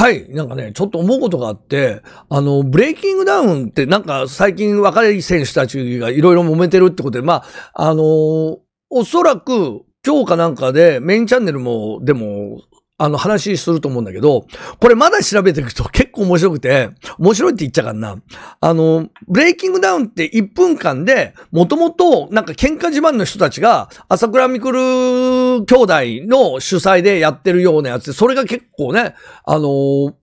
はい。なんかね、ちょっと思うことがあって、あの、ブレイキングダウンってなんか最近若い選手たちがいろいろ揉めてるってことで、まあ、あのおそらく今日かなんかでメインチャンネルも、でも、あの、話すると思うんだけど、これまだ調べていくと結構面白くて、面白いって言っちゃうからな。あの、ブレイキングダウンって1分間で、もともと、なんか喧嘩自慢の人たちが、朝倉みくる兄弟の主催でやってるようなやつで、それが結構ね、あの、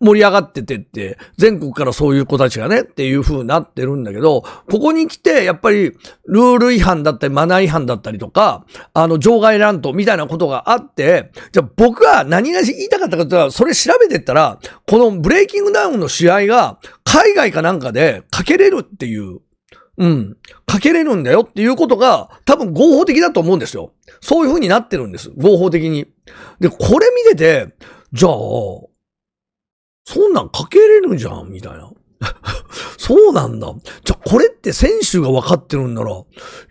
盛り上がっててって、全国からそういう子たちがねっていう風になってるんだけど、ここに来て、やっぱりルール違反だったりマナー違反だったりとか、あの、場外乱闘みたいなことがあって、じゃあ僕が何が言いたかったかとら、それ調べてったら、このブレイキングダウンの試合が海外かなんかでかけれるっていう、うん、かけれるんだよっていうことが多分合法的だと思うんですよ。そういう風になってるんです。合法的に。で、これ見てて、じゃあ、そんなんかけれるじゃん、みたいな。そうなんだ。じゃ、これって選手が分かってるんなら、八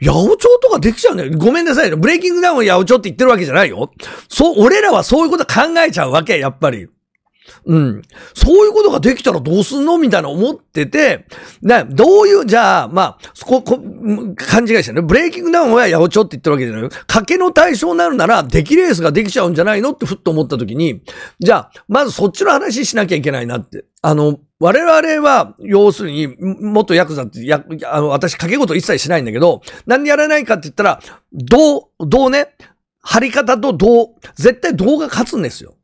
百長とかできちゃうんだよ。ごめんなさい。ブレイキングダウン八百長って言ってるわけじゃないよ。そう、俺らはそういうこと考えちゃうわけ、やっぱり。うん。そういうことができたらどうすんのみたいな思ってて、ね、どういう、じゃあ、まあ、そこ、こ、勘違いしたね。ブレイキングダウンは八百長って言ってるわけじゃないよ。賭けの対象になるなら、出来レースができちゃうんじゃないのってふっと思った時に、じゃあ、まずそっちの話しなきゃいけないなって。あの、我々は、要するに、元ヤクザって、や、あの、私、賭け事一切しないんだけど、なんでやらないかって言ったら、どう、どうね、張り方とどう、絶対動画が勝つんですよ。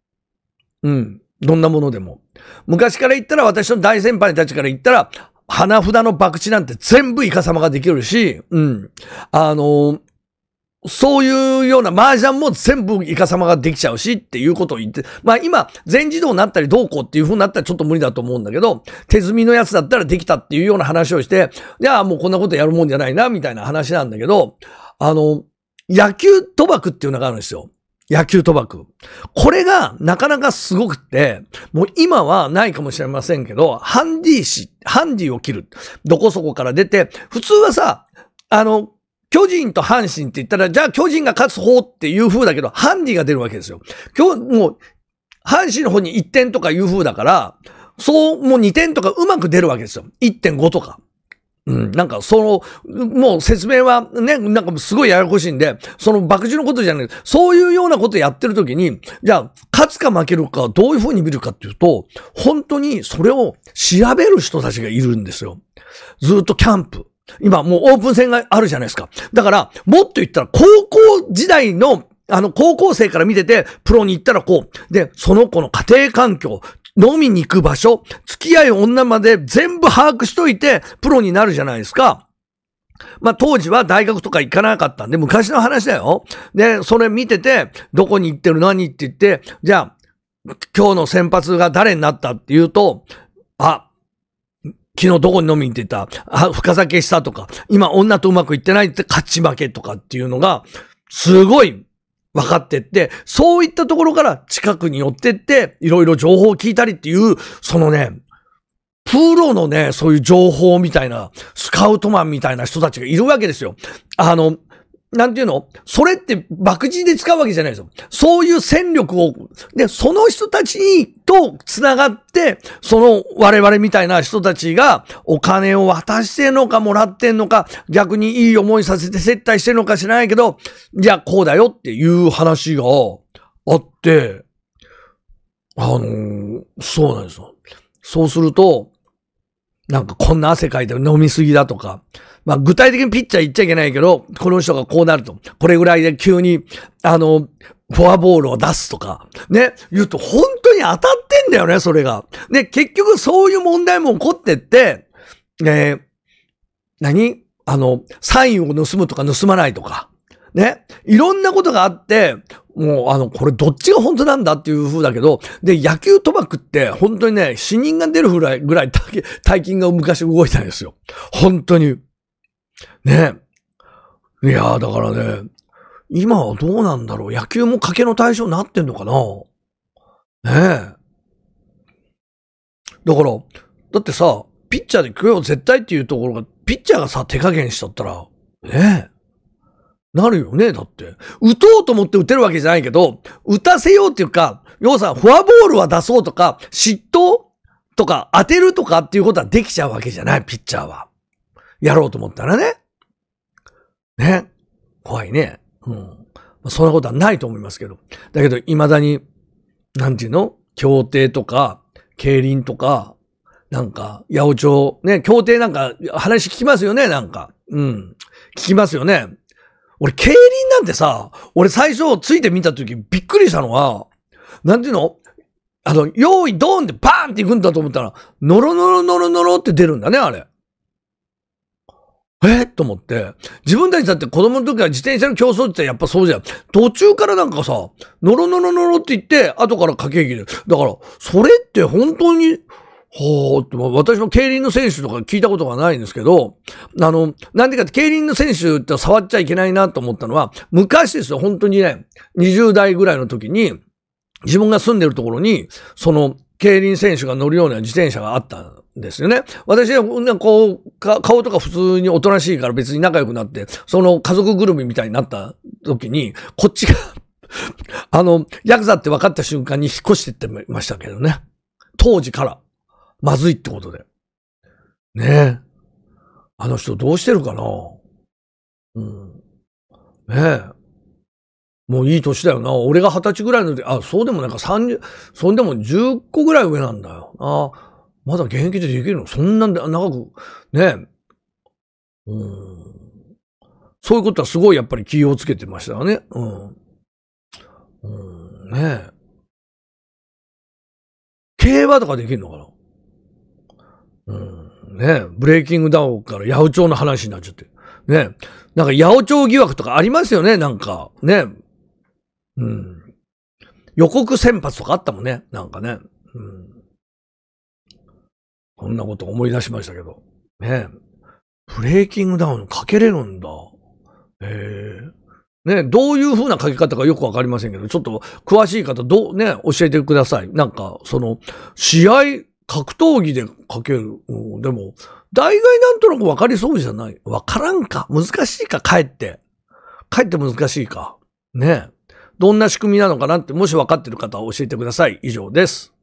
うん。どんなものでも。昔から言ったら、私の大先輩たちから言ったら、花札の博打なんて全部イカ様ができるし、うん。あの、そういうような麻雀も全部イカ様ができちゃうしっていうことを言って、まあ今、全自動になったりどうこうっていう風になったらちょっと無理だと思うんだけど、手積みのやつだったらできたっていうような話をして、いや、もうこんなことやるもんじゃないな、みたいな話なんだけど、あの、野球賭博っていうのがあるんですよ。野球賭博。これがなかなかすごくって、もう今はないかもしれませんけど、ハンディーし、ハンディを切る。どこそこから出て、普通はさ、あの、巨人と阪神って言ったら、じゃあ巨人が勝つ方っていう風だけど、ハンディーが出るわけですよ。今日、もう、阪神の方に1点とかいう風だから、そう、もう2点とかうまく出るわけですよ。1.5とか。うん、なんかその、もう説明はね、なんかすごいややこしいんで、その爆地のことじゃない、そういうようなことやってる時に、じゃあ、勝つか負けるかどういうふうに見るかっていうと、本当にそれを調べる人たちがいるんですよ。ずっとキャンプ。今もうオープン戦があるじゃないですか。だから、もっと言ったら高校時代のあの、高校生から見てて、プロに行ったらこう。で、その子の家庭環境、飲みに行く場所、付き合い女まで全部把握しといて、プロになるじゃないですか。まあ、当時は大学とか行かなかったんで、昔の話だよ。で、それ見てて、どこに行ってる何って言って、じゃあ、今日の先発が誰になったって言うと、あ、昨日どこに飲みに行ってたあ、深酒したとか、今女とうまくいってないって勝ち負けとかっていうのが、すごい分かってって、そういったところから近くに寄ってって、いろいろ情報を聞いたりっていう、そのね、プロのね、そういう情報みたいな、スカウトマンみたいな人たちがいるわけですよ。あの、なんていうのそれって爆人で使うわけじゃないですよ。そういう戦力を、で、その人たちに、と繋がって、その我々みたいな人たちがお金を渡してんのかもらってんのか、逆にいい思いさせて接待してんのか知らないけど、じゃあこうだよっていう話があって、あのー、そうなんですよ。そうすると、なんかこんな汗かいて飲みすぎだとか、まあ具体的にピッチャー言っちゃいけないけど、この人がこうなると、これぐらいで急に、あの、フォアボールを出すとか、ね、言うと本当に当たってんだよね、それが。ね、結局そういう問題も起こってって、ね、何あの、サインを盗むとか盗まないとか。ね、いろんなことがあって、もうあの、これどっちが本当なんだっていう風だけど、で、野球賭博って本当にね、死人が出るぐらい、ぐらい大金が昔動いたんですよ。本当に。ね。いやー、だからね、今はどうなんだろう。野球も賭けの対象になってんのかなねえ。だから、だってさ、ピッチャーで食えよ絶対っていうところが、ピッチャーがさ、手加減しちゃったら、ねえ。なるよね、だって。打とうと思って打てるわけじゃないけど、打たせようっていうか、要さ、フォアボールは出そうとか、嫉妬とか、当てるとかっていうことはできちゃうわけじゃない、ピッチャーは。やろうと思ったらね。ね。怖いね。うん。そんなことはないと思いますけど。だけど、未だに、なんていうの協定とか、競輪とか、なんか、八百長、ね、協定なんか話聞きますよね、なんか。うん。聞きますよね。俺、競輪なんてさ、俺最初ついてみた時びっくりしたのは、なんていうのあの、用意ドーンってバーンっていくんだと思ったら、ノロノロノロノロって出るんだね、あれ。えと思って。自分たちだって子供の時は自転車の競争ってやっぱそうじゃん。途中からなんかさ、ノロノロノロって言って、後から駆け引きで。だから、それって本当にほーって、私も競輪の選手とか聞いたことがないんですけど、あの、なんでかって競輪の選手って触っちゃいけないなと思ったのは、昔ですよ、本当にね、20代ぐらいの時に、自分が住んでるところに、その、競輪選手が乗るような自転車があったんですよね。私は、こう、顔とか普通におとなしいから別に仲良くなって、その家族ぐるみみたいになった時に、こっちがあの、ヤクザって分かった瞬間に引っ越してってましたけどね。当時から。まずいってことで。ねえ。あの人どうしてるかなうん。ねえ。もういい年だよな。俺が二十歳ぐらいので、あ、そうでもなんか三十、そんでも十個ぐらい上なんだよあまだ現役でできるのそんなんで長く、ねえ。うん。そういうことはすごいやっぱり気をつけてましたよね。うん。うん、ねえ。競馬とかできるのかなうん、ね、ブレイキングダウンから八百長の話になっちゃって。ね、なんか八百長疑惑とかありますよね、なんか。ね。うん。予告先発とかあったもんね、なんかね。うん。こんなこと思い出しましたけど。ね。ブレイキングダウンかけれるんだ。へえ。ね、どういう風な書き方かよくわかりませんけど、ちょっと詳しい方、どう、ね、教えてください。なんか、その、試合格闘技で書ける。うん、でも、大概なんとなくわかりそうじゃない。わからんか。難しいか、かえって。かえって難しいか。ねえ。どんな仕組みなのかなって、もし分かってる方は教えてください。以上です。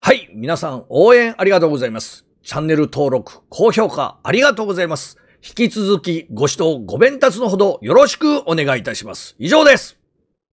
はい。皆さん、応援ありがとうございます。チャンネル登録、高評価ありがとうございます。引き続きご指導、ご鞭達のほどよろしくお願いいたします。以上です。